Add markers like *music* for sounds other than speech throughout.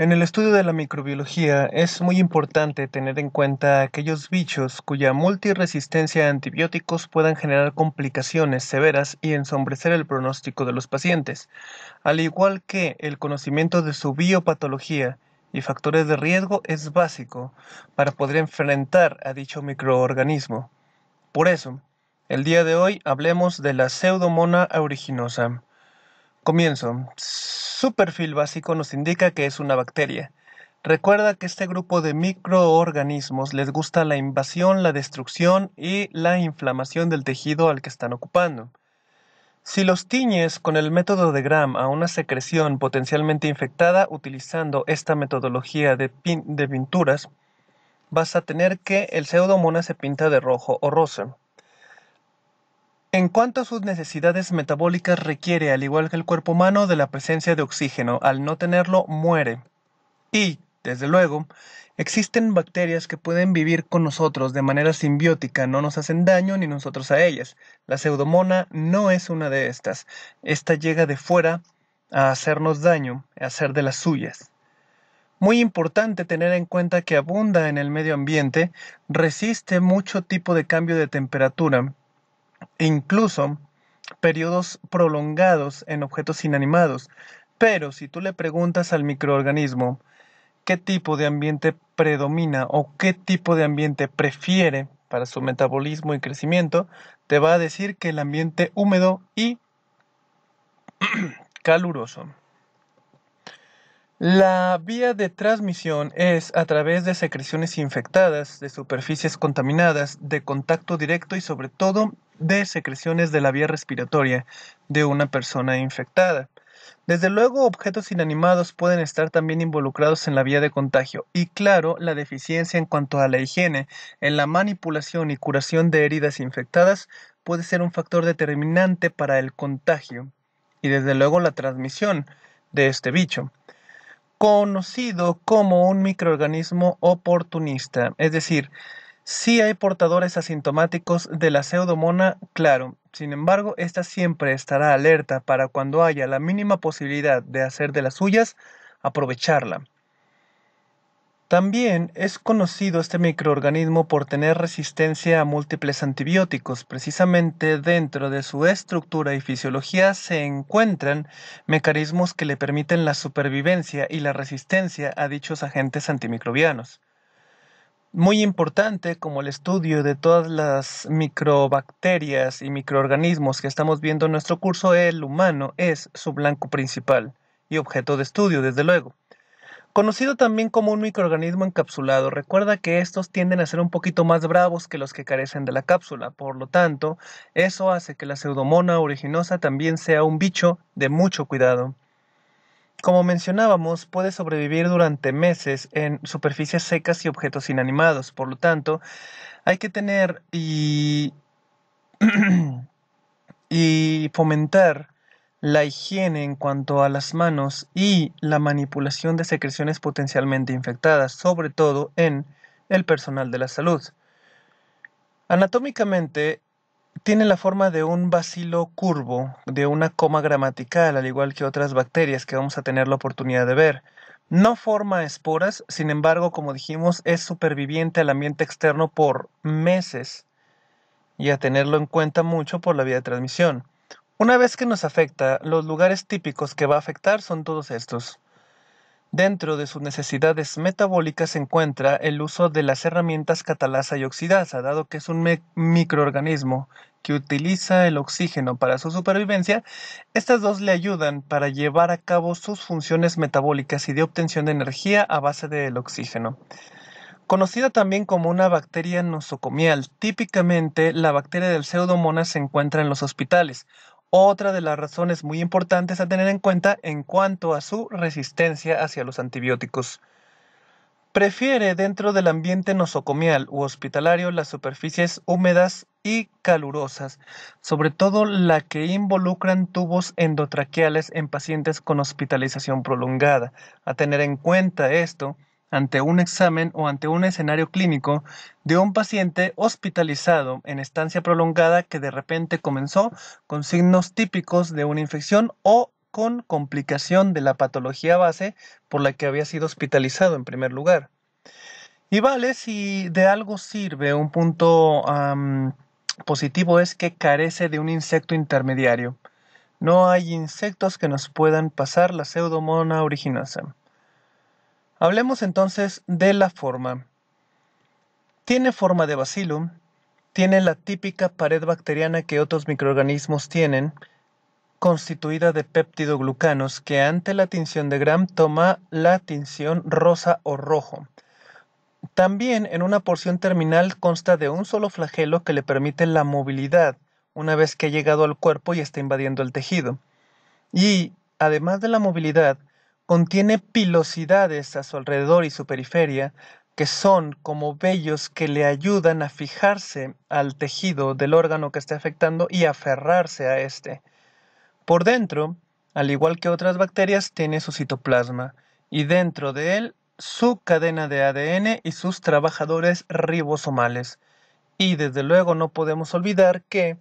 En el estudio de la microbiología es muy importante tener en cuenta aquellos bichos cuya multiresistencia a antibióticos puedan generar complicaciones severas y ensombrecer el pronóstico de los pacientes, al igual que el conocimiento de su biopatología y factores de riesgo es básico para poder enfrentar a dicho microorganismo. Por eso, el día de hoy hablemos de la pseudomona aeruginosa. Comienzo. Su perfil básico nos indica que es una bacteria. Recuerda que este grupo de microorganismos les gusta la invasión, la destrucción y la inflamación del tejido al que están ocupando. Si los tiñes con el método de Gram a una secreción potencialmente infectada utilizando esta metodología de, de pinturas, vas a tener que el pseudomonas se pinta de rojo o rosa. En cuanto a sus necesidades metabólicas requiere, al igual que el cuerpo humano, de la presencia de oxígeno, al no tenerlo muere. Y, desde luego, existen bacterias que pueden vivir con nosotros de manera simbiótica, no nos hacen daño ni nosotros a ellas. La pseudomona no es una de estas. Esta llega de fuera a hacernos daño, a hacer de las suyas. Muy importante tener en cuenta que abunda en el medio ambiente, resiste mucho tipo de cambio de temperatura e incluso periodos prolongados en objetos inanimados. Pero si tú le preguntas al microorganismo qué tipo de ambiente predomina o qué tipo de ambiente prefiere para su metabolismo y crecimiento, te va a decir que el ambiente húmedo y *clears throat* caluroso. La vía de transmisión es a través de secreciones infectadas, de superficies contaminadas, de contacto directo y sobre todo de secreciones de la vía respiratoria de una persona infectada. Desde luego, objetos inanimados pueden estar también involucrados en la vía de contagio y, claro, la deficiencia en cuanto a la higiene en la manipulación y curación de heridas infectadas puede ser un factor determinante para el contagio y, desde luego, la transmisión de este bicho conocido como un microorganismo oportunista, es decir, si hay portadores asintomáticos de la pseudomona, claro, sin embargo, esta siempre estará alerta para cuando haya la mínima posibilidad de hacer de las suyas, aprovecharla. También es conocido este microorganismo por tener resistencia a múltiples antibióticos. Precisamente dentro de su estructura y fisiología se encuentran mecanismos que le permiten la supervivencia y la resistencia a dichos agentes antimicrobianos muy importante como el estudio de todas las microbacterias y microorganismos que estamos viendo en nuestro curso, el humano es su blanco principal y objeto de estudio, desde luego. Conocido también como un microorganismo encapsulado, recuerda que estos tienden a ser un poquito más bravos que los que carecen de la cápsula, por lo tanto, eso hace que la pseudomona originosa también sea un bicho de mucho cuidado. Como mencionábamos, puede sobrevivir durante meses en superficies secas y objetos inanimados. Por lo tanto, hay que tener y, *clears throat* y fomentar la higiene en cuanto a las manos y la manipulación de secreciones potencialmente infectadas, sobre todo en el personal de la salud. Anatómicamente, tiene la forma de un bacilo curvo, de una coma gramatical, al igual que otras bacterias que vamos a tener la oportunidad de ver. No forma esporas, sin embargo, como dijimos, es superviviente al ambiente externo por meses y a tenerlo en cuenta mucho por la vía de transmisión. Una vez que nos afecta, los lugares típicos que va a afectar son todos estos. Dentro de sus necesidades metabólicas se encuentra el uso de las herramientas catalasa y oxidasa, dado que es un microorganismo que utiliza el oxígeno para su supervivencia, estas dos le ayudan para llevar a cabo sus funciones metabólicas y de obtención de energía a base del oxígeno. Conocida también como una bacteria nosocomial, típicamente la bacteria del pseudomonas se encuentra en los hospitales. Otra de las razones muy importantes a tener en cuenta en cuanto a su resistencia hacia los antibióticos. Prefiere dentro del ambiente nosocomial u hospitalario las superficies húmedas y calurosas, sobre todo la que involucran tubos endotraqueales en pacientes con hospitalización prolongada. A tener en cuenta esto ante un examen o ante un escenario clínico de un paciente hospitalizado en estancia prolongada que de repente comenzó con signos típicos de una infección o con complicación de la patología base por la que había sido hospitalizado en primer lugar. Y vale si de algo sirve un punto positivo es que carece de un insecto intermediario. No hay insectos que nos puedan pasar la pseudomona originosa. Hablemos entonces de la forma. Tiene forma de bacilo, tiene la típica pared bacteriana que otros microorganismos tienen, constituida de peptidoglucanos que ante la tinción de Gram toma la tinción rosa o rojo. También en una porción terminal consta de un solo flagelo que le permite la movilidad una vez que ha llegado al cuerpo y está invadiendo el tejido. Y, además de la movilidad, contiene pilosidades a su alrededor y su periferia que son como vellos que le ayudan a fijarse al tejido del órgano que está afectando y aferrarse a éste. Por dentro, al igual que otras bacterias, tiene su citoplasma y dentro de él su cadena de ADN y sus trabajadores ribosomales. Y desde luego no podemos olvidar que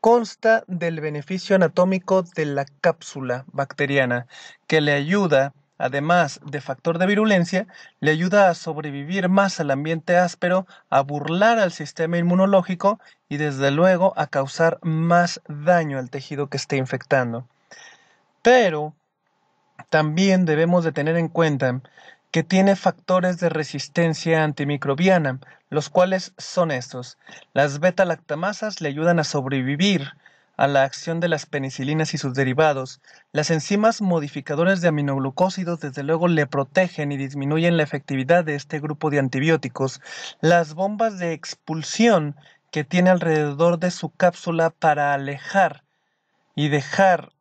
consta del beneficio anatómico de la cápsula bacteriana, que le ayuda, además de factor de virulencia, le ayuda a sobrevivir más al ambiente áspero, a burlar al sistema inmunológico y desde luego a causar más daño al tejido que esté infectando. Pero también debemos de tener en cuenta que tiene factores de resistencia antimicrobiana, los cuales son estos. Las beta-lactamasas le ayudan a sobrevivir a la acción de las penicilinas y sus derivados. Las enzimas modificadoras de aminoglucósidos desde luego le protegen y disminuyen la efectividad de este grupo de antibióticos. Las bombas de expulsión que tiene alrededor de su cápsula para alejar y dejar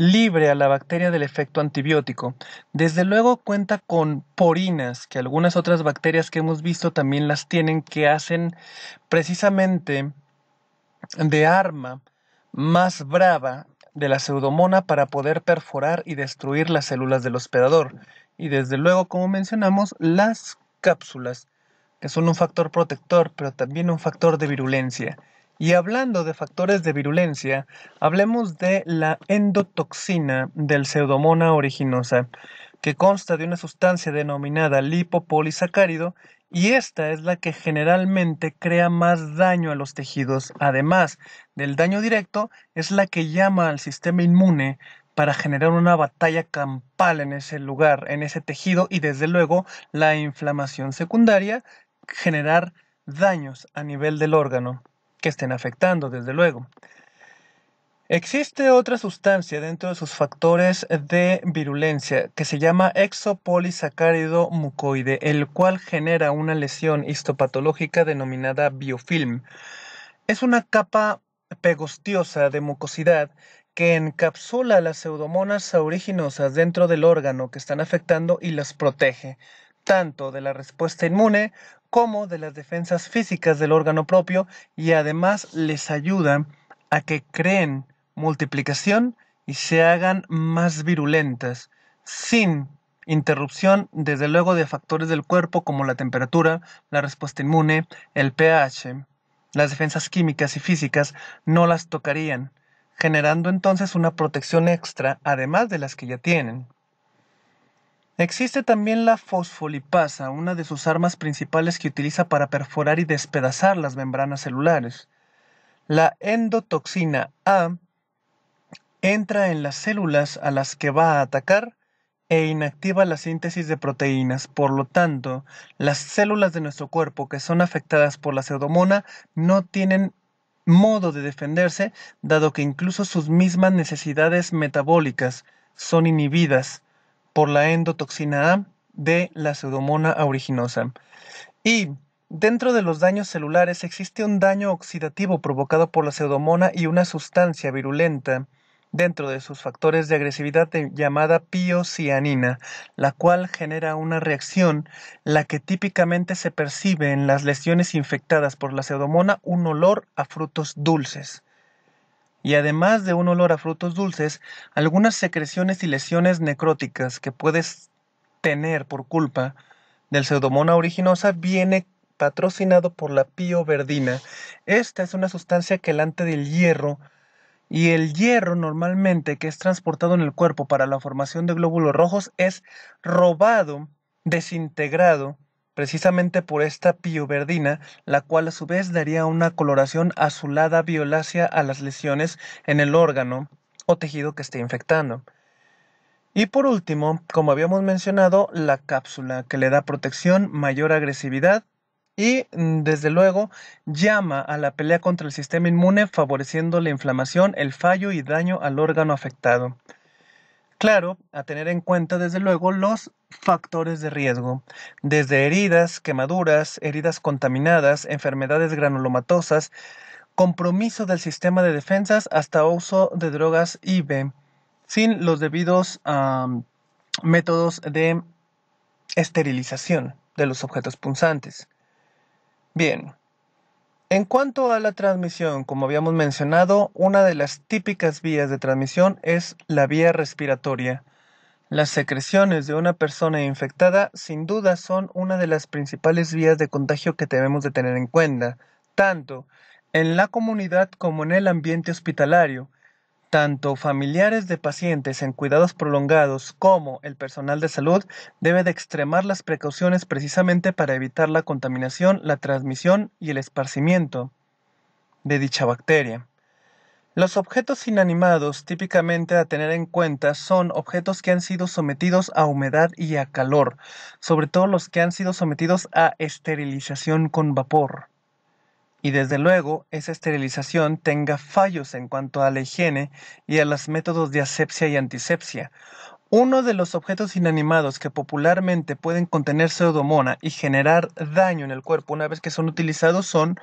libre a la bacteria del efecto antibiótico. Desde luego cuenta con porinas, que algunas otras bacterias que hemos visto también las tienen, que hacen precisamente de arma más brava de la pseudomona para poder perforar y destruir las células del hospedador. Y desde luego, como mencionamos, las cápsulas, que son un factor protector, pero también un factor de virulencia. Y hablando de factores de virulencia, hablemos de la endotoxina del pseudomona originosa, que consta de una sustancia denominada lipopolisacárido y esta es la que generalmente crea más daño a los tejidos. Además del daño directo, es la que llama al sistema inmune para generar una batalla campal en ese lugar, en ese tejido y desde luego la inflamación secundaria generar daños a nivel del órgano que estén afectando, desde luego. Existe otra sustancia dentro de sus factores de virulencia que se llama exopolisacárido mucoide, el cual genera una lesión histopatológica denominada biofilm. Es una capa pegostiosa de mucosidad que encapsula las pseudomonas auriginosas dentro del órgano que están afectando y las protege, tanto de la respuesta inmune como de las defensas físicas del órgano propio y además les ayuda a que creen multiplicación y se hagan más virulentas, sin interrupción desde luego de factores del cuerpo como la temperatura, la respuesta inmune, el pH. Las defensas químicas y físicas no las tocarían, generando entonces una protección extra además de las que ya tienen. Existe también la fosfolipasa, una de sus armas principales que utiliza para perforar y despedazar las membranas celulares. La endotoxina A entra en las células a las que va a atacar e inactiva la síntesis de proteínas. Por lo tanto, las células de nuestro cuerpo que son afectadas por la pseudomona no tienen modo de defenderse, dado que incluso sus mismas necesidades metabólicas son inhibidas por la endotoxina A de la pseudomona aeruginosa. Y dentro de los daños celulares existe un daño oxidativo provocado por la pseudomona y una sustancia virulenta dentro de sus factores de agresividad llamada piocianina, la cual genera una reacción, la que típicamente se percibe en las lesiones infectadas por la pseudomona, un olor a frutos dulces y además de un olor a frutos dulces, algunas secreciones y lesiones necróticas que puedes tener por culpa del pseudomona originosa viene patrocinado por la pioverdina. Esta es una sustancia quelante del hierro y el hierro normalmente que es transportado en el cuerpo para la formación de glóbulos rojos es robado, desintegrado precisamente por esta pioverdina, la cual a su vez daría una coloración azulada violácea a las lesiones en el órgano o tejido que esté infectando. Y por último, como habíamos mencionado, la cápsula, que le da protección, mayor agresividad y, mm, desde luego, llama a la pelea contra el sistema inmune favoreciendo la inflamación, el fallo y daño al órgano afectado. Claro, a tener en cuenta desde luego los factores de riesgo, desde heridas, quemaduras, heridas contaminadas, enfermedades granulomatosas, compromiso del sistema de defensas hasta uso de drogas IV, sin los debidos métodos de esterilización de los objetos punzantes. Bien, en cuanto a la transmisión, como habíamos mencionado, una de las típicas vías de transmisión es la vía respiratoria. Las secreciones de una persona infectada sin duda son una de las principales vías de contagio que debemos de tener en cuenta, tanto en la comunidad como en el ambiente hospitalario, tanto familiares de pacientes en cuidados prolongados como el personal de salud debe de extremar las precauciones precisamente para evitar la contaminación, la transmisión y el esparcimiento de dicha bacteria. Los objetos inanimados típicamente a tener en cuenta son objetos que han sido sometidos a humedad y a calor, sobre todo los que han sido sometidos a esterilización con vapor y desde luego esa esterilización tenga fallos en cuanto a la higiene y a los métodos de asepsia y antisepsia. Uno de los objetos inanimados que popularmente pueden contener pseudomona y generar daño en el cuerpo una vez que son utilizados son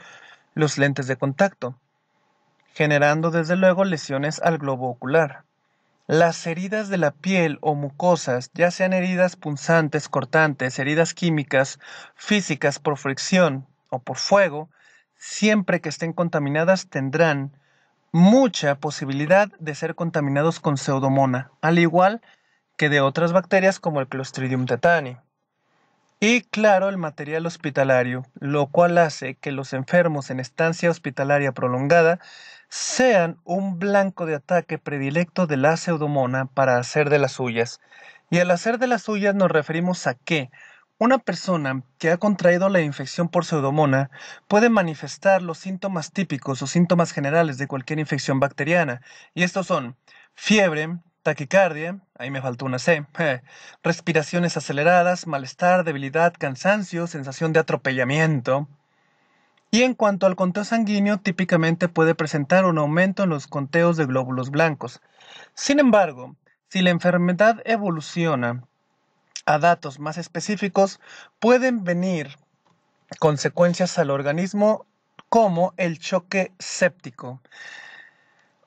los lentes de contacto, generando desde luego lesiones al globo ocular. Las heridas de la piel o mucosas, ya sean heridas punzantes, cortantes, heridas químicas, físicas por fricción o por fuego, siempre que estén contaminadas, tendrán mucha posibilidad de ser contaminados con pseudomona, al igual que de otras bacterias como el Clostridium tetani. Y claro, el material hospitalario, lo cual hace que los enfermos en estancia hospitalaria prolongada sean un blanco de ataque predilecto de la pseudomona para hacer de las suyas. Y al hacer de las suyas nos referimos a qué. Una persona que ha contraído la infección por pseudomonas puede manifestar los síntomas típicos o síntomas generales de cualquier infección bacteriana, y estos son fiebre, taquicardia, ahí me faltó una C, respiraciones aceleradas, malestar, debilidad, cansancio, sensación de atropellamiento. Y en cuanto al conteo sanguíneo, típicamente puede presentar un aumento en los conteos de glóbulos blancos. Sin embargo, si la enfermedad evoluciona a datos más específicos pueden venir consecuencias al organismo como el choque séptico.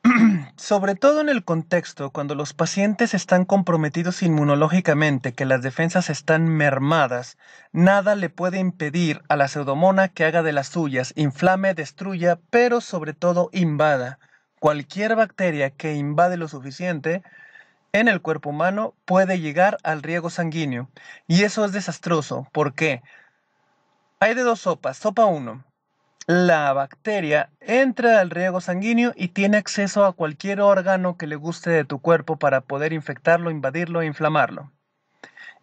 *clears throat* Sobre todo en el contexto cuando los pacientes están comprometidos inmunológicamente, que las defensas están mermadas, nada le puede impedir a la pseudomona que haga de las suyas, inflame, destruya, pero sobre todo invada. Cualquier bacteria que invade lo suficiente en el cuerpo humano puede llegar al riego sanguíneo. Y eso es desastroso. ¿Por qué? Hay de dos sopas. Sopa 1. La bacteria entra al riego sanguíneo y tiene acceso a cualquier órgano que le guste de tu cuerpo para poder infectarlo, invadirlo e inflamarlo.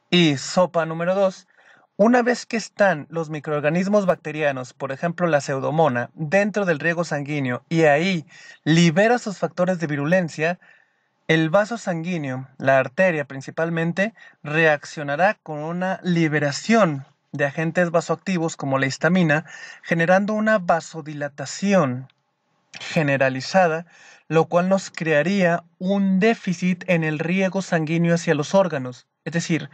Y sopa número 2. Una vez que están los microorganismos bacterianos, por ejemplo la pseudomona, dentro del riego sanguíneo y ahí libera sus factores de virulencia, el vaso sanguíneo, la arteria principalmente, reaccionará con una liberación de agentes vasoactivos como la histamina, generando una vasodilatación generalizada, lo cual nos crearía un déficit en el riego sanguíneo hacia los órganos. Es decir,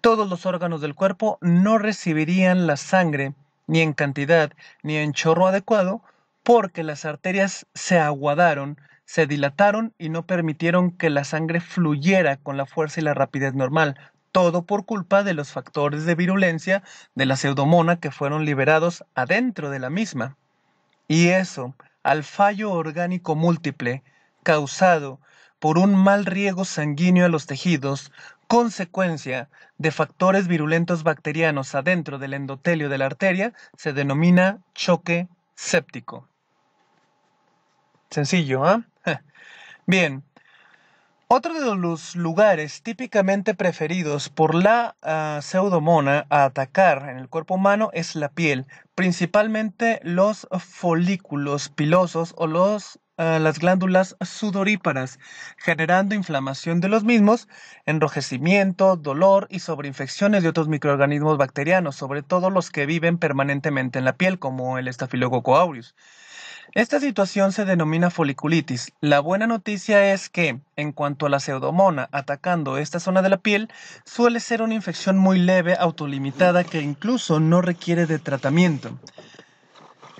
todos los órganos del cuerpo no recibirían la sangre ni en cantidad ni en chorro adecuado porque las arterias se aguadaron se dilataron y no permitieron que la sangre fluyera con la fuerza y la rapidez normal, todo por culpa de los factores de virulencia de la pseudomona que fueron liberados adentro de la misma. Y eso, al fallo orgánico múltiple, causado por un mal riego sanguíneo a los tejidos, consecuencia de factores virulentos bacterianos adentro del endotelio de la arteria, se denomina choque séptico. Sencillo, ¿ah? *laughs* Bien. Otro de los lugares típicamente preferidos por la Pseudomonas ah, pseudomona a atacar en el cuerpo humano es la piel, principalmente los folículos pilosos o los, ah, las glándulas sudoríparas, generando inflamación de los mismos, enrojecimiento, dolor y sobreinfecciones de otros microorganismos bacterianos, sobre todo los que viven permanentemente en la piel, como el estafilococo aureus. Esta situación se denomina foliculitis. La buena noticia es que, en cuanto a la pseudomona atacando esta zona de la piel, suele ser una infección muy leve, autolimitada, que incluso no requiere de tratamiento.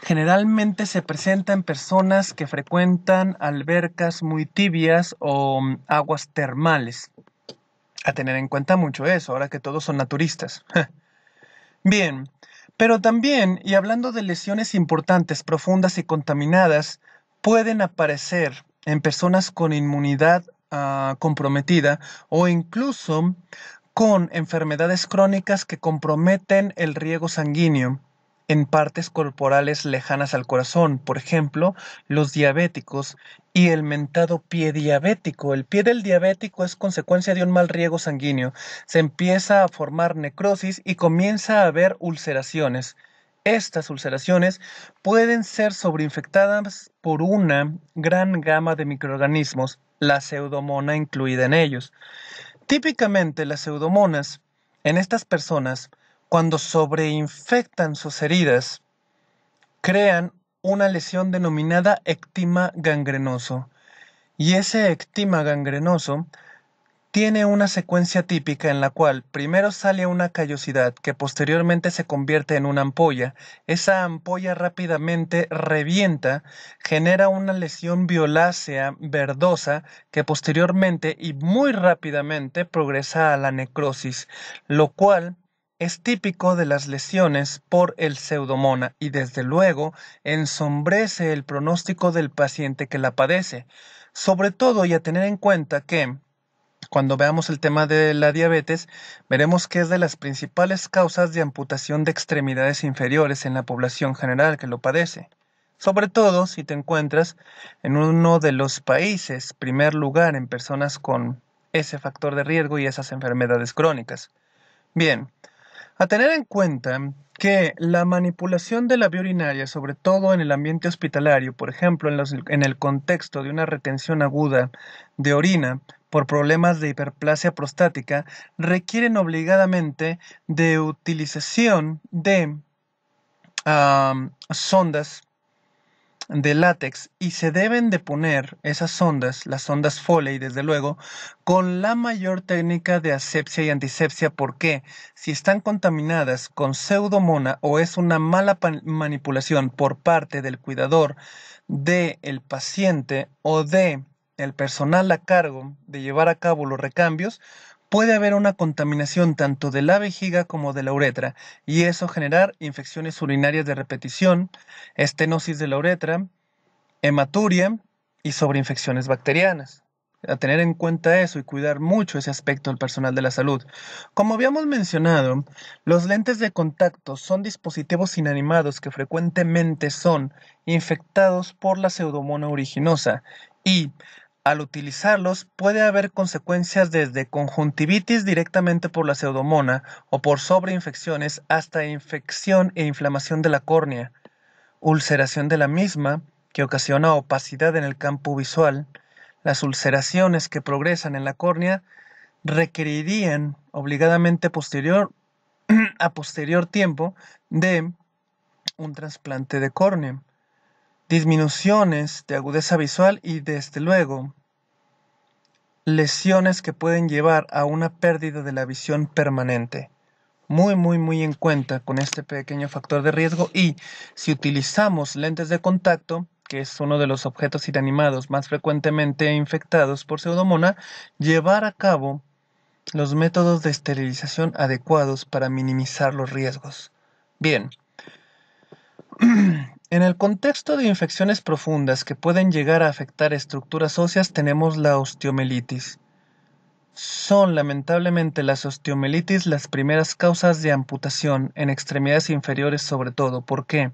Generalmente se presenta en personas que frecuentan albercas muy tibias o mm, aguas termales. A tener en cuenta mucho eso, ahora que todos son naturistas. *laughs* Bien, pero también, y hablando de lesiones importantes, profundas y contaminadas, pueden aparecer en personas con inmunidad ah, comprometida o incluso con enfermedades crónicas que comprometen el riego sanguíneo en partes corporales lejanas al corazón, por ejemplo, los diabéticos y el mentado pie diabético. El pie del diabético es consecuencia de un mal riego sanguíneo. Se empieza a formar necrosis y comienza a haber ulceraciones. Estas ulceraciones pueden ser sobreinfectadas por una gran gama de microorganismos, la pseudomona incluida en ellos. Típicamente las pseudomonas en estas personas cuando sobreinfectan sus heridas, crean una lesión denominada ectima gangrenoso. Y ese ectima gangrenoso tiene una secuencia típica en la cual primero sale una callosidad que posteriormente se convierte en una ampolla. Esa ampolla rápidamente revienta, genera una lesión violácea verdosa que posteriormente y muy rápidamente progresa a la necrosis, lo cual es típico de las lesiones por el pseudomona y desde luego ensombrece el pronóstico del paciente que la padece, sobre todo y a tener en cuenta que cuando veamos el tema de la diabetes, veremos que es de las principales causas de amputación de extremidades inferiores en la población general que lo padece. Sobre todo si te encuentras en uno de los países primer lugar en personas con ese factor de riesgo y esas enfermedades crónicas. Bien, a tener en cuenta que la manipulación de la vía urinaria, sobre todo en el ambiente hospitalario, por ejemplo, en, el contexto de una retención aguda de orina, por problemas de hiperplasia prostática requieren obligadamente de utilización de sondas de látex y se deben de poner esas ondas, las ondas Foley desde luego, con la mayor técnica de asepsia y antisepsia porque si están contaminadas con pseudomona o es una mala manipulación por parte del cuidador del paciente o de el personal a cargo de llevar a cabo los recambios, puede haber una contaminación tanto de la vejiga como de la uretra y eso generar infecciones urinarias de repetición, estenosis de la uretra, hematuria y sobreinfecciones bacterianas. A tener en cuenta eso y cuidar mucho ese aspecto del personal de la salud. Como habíamos mencionado, los lentes de contacto son dispositivos inanimados que frecuentemente son infectados por la pseudomona originosa y al utilizarlos puede haber consecuencias desde conjuntivitis directamente por la pseudomona o por sobreinfecciones hasta infección e inflamación de la córnea, ulceración de la misma que ocasiona opacidad en el campo visual. Las ulceraciones que progresan en la córnea requerirían obligadamente posterior *clears throat* a posterior tiempo de un trasplante de córnea disminuciones de agudeza visual y desde luego lesiones que pueden llevar a una pérdida de la visión permanente. Muy, muy, muy en cuenta con este pequeño factor de riesgo y si utilizamos lentes de contacto, que es uno de los objetos inanimados más frecuentemente infectados por pseudomona, llevar a cabo los métodos de esterilización adecuados para minimizar los riesgos. Bien, *clears throat* En el contexto de infecciones profundas que pueden llegar a afectar estructuras óseas tenemos la osteomelitis. Son lamentablemente las osteomelitis las primeras causas de amputación en extremidades inferiores sobre todo. porque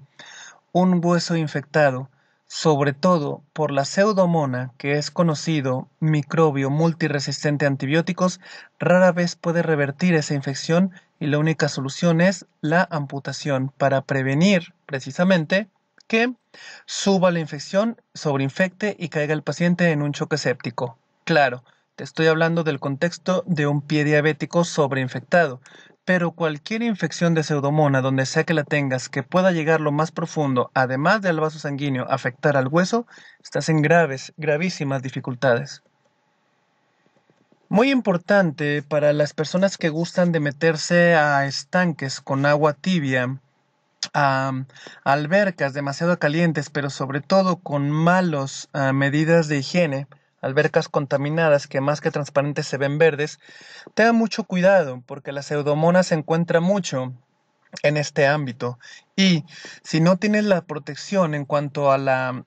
Un hueso infectado, sobre todo por la pseudomona, que es conocido microbio multiresistente a antibióticos, rara vez puede revertir esa infección y la única solución es la amputación para prevenir precisamente que suba la infección, sobreinfecte y caiga el paciente en un choque séptico. Claro, te estoy hablando del contexto de un pie diabético sobreinfectado, pero cualquier infección de pseudomona, donde sea que la tengas, que pueda llegar lo más profundo, además del vaso sanguíneo, afectar al hueso, estás en graves, gravísimas dificultades. Muy importante para las personas que gustan de meterse a estanques con agua tibia a albercas demasiado calientes, pero sobre todo con malas ah, medidas de higiene, albercas contaminadas que más que transparentes se ven verdes, tenga mucho cuidado porque la pseudomonas se encuentra mucho en este ámbito y si no tienes la protección en cuanto al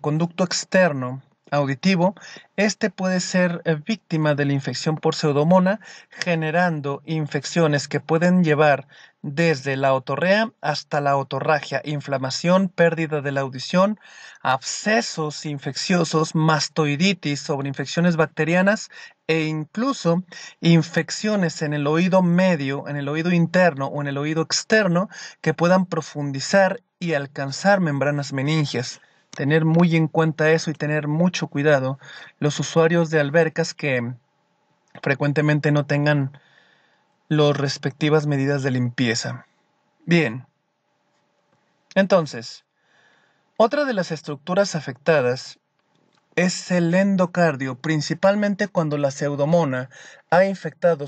conducto externo auditivo, este puede ser eh, víctima de la infección por pseudomona, generando infecciones que pueden llevar desde la otorrea hasta la otorragia, inflamación, pérdida de la audición, abscesos infecciosos, mastoiditis, infecciones bacterianas e incluso infecciones en el oído medio, en el oído interno o en el oído externo que puedan profundizar y alcanzar membranas meningias tener muy en cuenta eso y tener mucho cuidado los usuarios de albercas que frecuentemente no tengan las respectivas medidas de limpieza. Bien. Entonces, otra de las estructuras afectadas es el endocardio, principalmente cuando la pseudomona ha infectado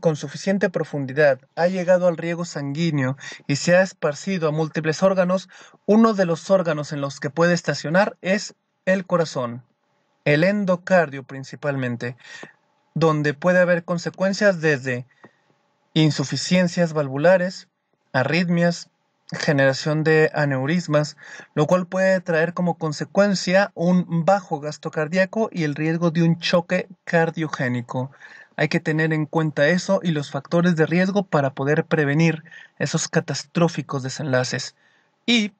con suficiente profundidad, ha llegado al riego sanguíneo y se ha esparcido a múltiples órganos, uno de los órganos en los que puede estacionar es el corazón, el endocardio principalmente, donde puede haber consecuencias desde insuficiencias valvulares, arritmias, generación de aneurismas, lo cual puede traer como consecuencia un bajo gasto cardíaco y el riesgo de un choque cardiogénico. Hay que tener en cuenta eso y los factores de riesgo para poder prevenir esos catastróficos desenlaces. Y,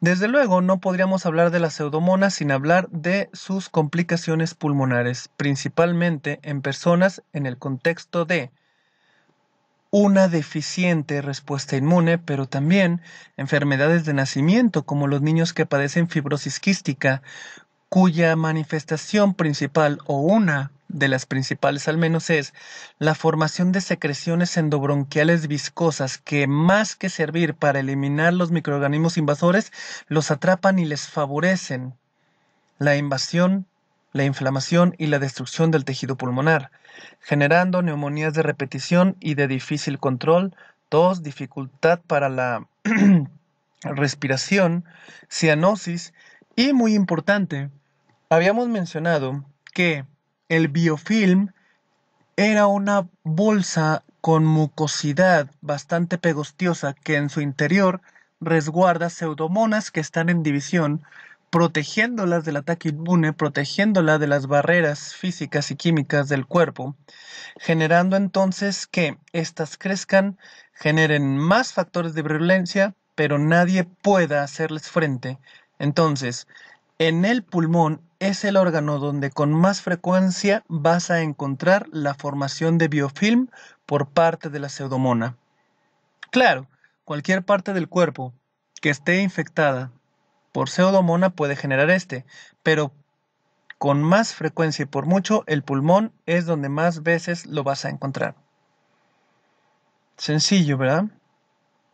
desde luego, no podríamos hablar de la pseudomonas sin hablar de sus complicaciones pulmonares, principalmente en personas en el contexto de una deficiente respuesta inmune, pero también enfermedades de nacimiento, como los niños que padecen fibrosis quística, cuya manifestación principal o una de las principales al menos es la formación de secreciones endobronquiales viscosas que más que servir para eliminar los microorganismos invasores, los atrapan y les favorecen la invasión la inflamación y la destrucción del tejido pulmonar, generando neumonías de repetición y de difícil control, tos, dificultad para la *clears throat* respiración, cianosis y muy importante, habíamos mencionado que el biofilm era una bolsa con mucosidad bastante pegostiosa que en su interior resguarda pseudomonas que están en división protegiéndolas del ataque inmune, protegiéndola de las barreras físicas y químicas del cuerpo, generando entonces que éstas crezcan, generen más factores de virulencia pero nadie pueda hacerles frente. Entonces, en el pulmón es el órgano donde con más frecuencia vas a encontrar la formación de biofilm por parte de la pseudomona. Claro, cualquier parte del cuerpo que esté infectada por pseudomona puede generar este, pero con más frecuencia y por mucho el pulmón es donde más veces lo vas a encontrar. Sencillo, ¿verdad?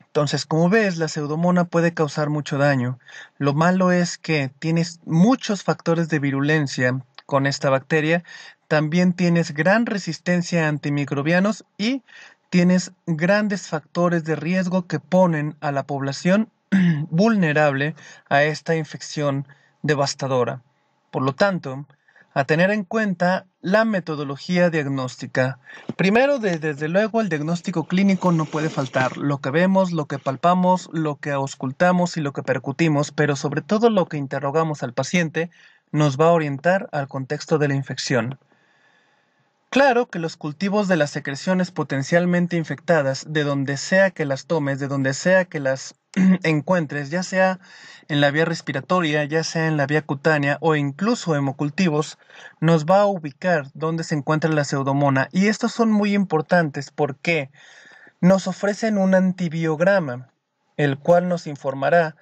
Entonces, como ves, la pseudomona puede causar mucho daño. Lo malo es que tienes muchos factores de virulencia con esta bacteria, también tienes gran resistencia a antimicrobianos y tienes grandes factores de riesgo que ponen a la población *clears throat* vulnerable a esta infección devastadora. Por lo tanto, a tener en cuenta la metodología diagnóstica. Primero, desde luego, el diagnóstico clínico no puede faltar. Lo que vemos, lo que palpamos, lo que auscultamos y lo que percutimos, pero sobre todo lo que interrogamos al paciente, nos va a orientar al contexto de la infección. Claro que los cultivos de las secreciones potencialmente infectadas, de donde sea que las tomes, de donde sea que las *clears throat* encuentres, ya sea en la vía respiratoria, ya sea en la vía cutánea o incluso hemocultivos, nos va a ubicar dónde se encuentra la pseudomona. Y estos son muy importantes porque nos ofrecen un antibiograma, el cual nos informará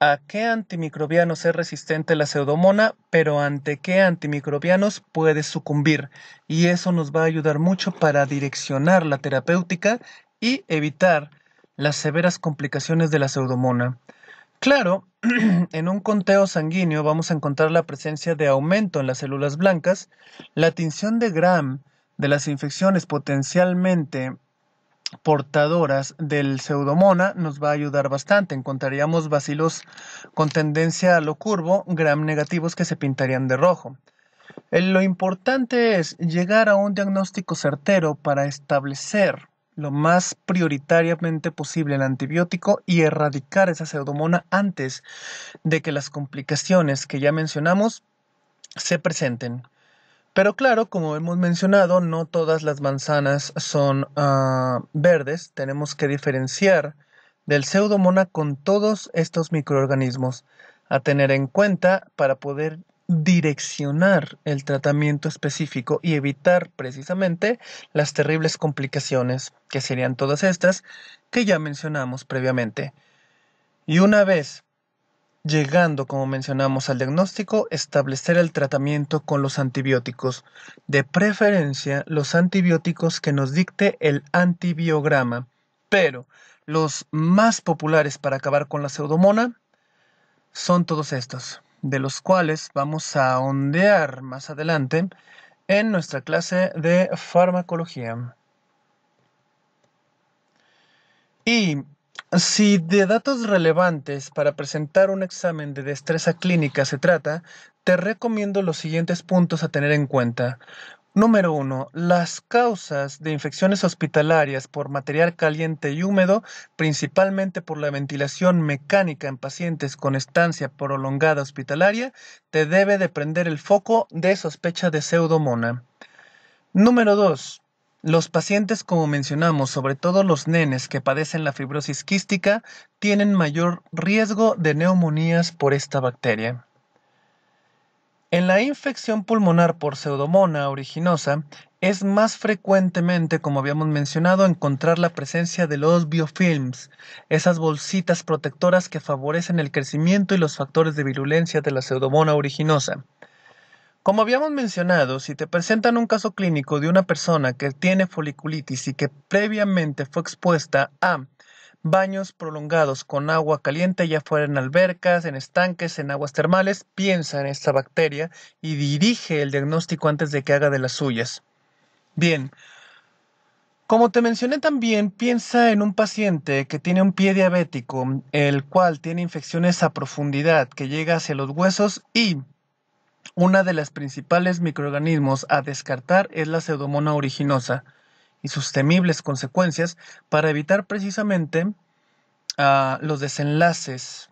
a qué antimicrobianos es resistente la pseudomona, pero ante qué antimicrobianos puede sucumbir. Y eso nos va a ayudar mucho para direccionar la terapéutica y evitar las severas complicaciones de la pseudomona. Claro, *clears throat* en un conteo sanguíneo vamos a encontrar la presencia de aumento en las células blancas, la tinción de Gram de las infecciones potencialmente portadoras del pseudomona nos va a ayudar bastante. Encontraríamos bacilos con tendencia a lo curvo, gram negativos que se pintarían de rojo. Eh, lo importante es llegar a un diagnóstico certero para establecer lo más prioritariamente posible el antibiótico y erradicar esa pseudomona antes de que las complicaciones que ya mencionamos se presenten. Pero claro, como hemos mencionado, no todas las manzanas son ah, verdes. Tenemos que diferenciar del pseudomona con todos estos microorganismos a tener en cuenta para poder direccionar el tratamiento específico y evitar precisamente las terribles complicaciones, que serían todas estas que ya mencionamos previamente. Y una vez llegando, como mencionamos, al diagnóstico, establecer el tratamiento con los antibióticos, de preferencia los antibióticos que nos dicte el antibiograma, pero los más populares para acabar con la pseudomona son todos estos de los cuales vamos a ondear más adelante en nuestra clase de farmacología. Y si de datos relevantes para presentar un examen de destreza clínica se trata, te recomiendo los siguientes puntos a tener en cuenta. Número 1. Las causas de infecciones hospitalarias por material caliente y húmedo, principalmente por la ventilación mecánica en pacientes con estancia prolongada hospitalaria, te debe de prender el foco de sospecha de pseudomona. Número 2. Los pacientes, como mencionamos, sobre todo los nenes que padecen la fibrosis quística, tienen mayor riesgo de neumonías por esta bacteria la infección pulmonar por pseudomona originosa es más frecuentemente, como habíamos mencionado, encontrar la presencia de los biofilms, esas bolsitas protectoras que favorecen el crecimiento y los factores de virulencia de la pseudomona originosa. Como habíamos mencionado, si te presentan un caso clínico de una persona que tiene foliculitis y que previamente fue expuesta a baños prolongados con agua caliente, ya fuera en albercas, en estanques, en aguas termales, piensa en esta bacteria y dirige el diagnóstico antes de que haga de las suyas. Bien, como te mencioné también, piensa en un paciente que tiene un pie diabético, el cual tiene infecciones a profundidad que llega hacia los huesos y una de las principales microorganismos a descartar es la pseudomona originosa y sus temibles consecuencias para evitar precisamente ah, los desenlaces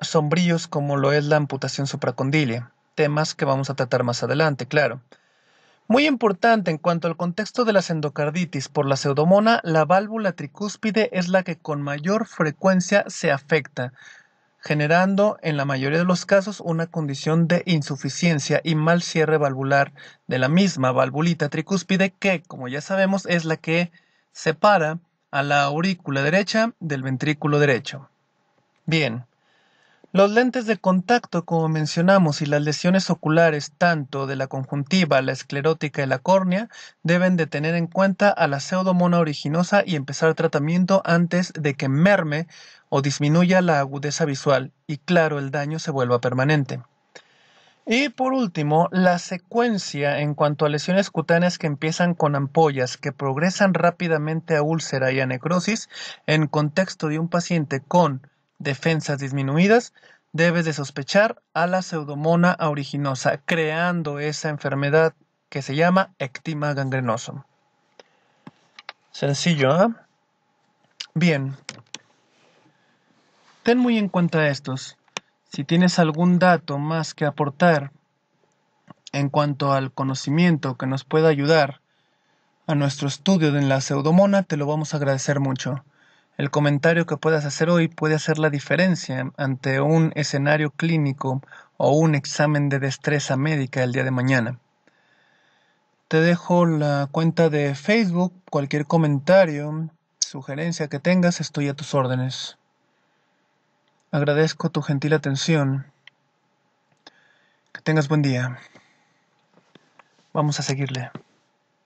sombríos como lo es la amputación supracondilia, temas que vamos a tratar más adelante, claro. Muy importante en cuanto al contexto de la endocarditis por la pseudomona, la válvula tricúspide es la que con mayor frecuencia se afecta, generando en la mayoría de los casos una condición de insuficiencia y mal cierre valvular de la misma valvulita tricúspide que, como ya sabemos, es la que separa a la aurícula derecha del ventrículo derecho. Bien, los lentes de contacto, como mencionamos, y las lesiones oculares, tanto de la conjuntiva, la esclerótica y la córnea, deben de tener en cuenta a la pseudomona originosa y empezar tratamiento antes de que merme o disminuya la agudeza visual y claro, el daño se vuelva permanente. Y por último, la secuencia en cuanto a lesiones cutáneas que empiezan con ampollas, que progresan rápidamente a úlcera y a necrosis, en contexto de un paciente con defensas disminuidas, debes de sospechar a la pseudomona originosa, creando esa enfermedad que se llama ectima gangrenoso. Sencillo, ¿ah? Bien, Ten muy en cuenta estos. Si tienes algún dato más que aportar en cuanto al conocimiento que nos pueda ayudar a nuestro estudio de la pseudomona, te lo vamos a agradecer mucho. El comentario que puedas hacer hoy puede hacer la diferencia ante un escenario clínico o un examen de destreza médica el día de mañana. Te dejo la cuenta de Facebook, cualquier comentario, sugerencia que tengas, estoy a tus órdenes. Agradezco tu gentil atención. Que tengas buen día. Vamos a seguirle.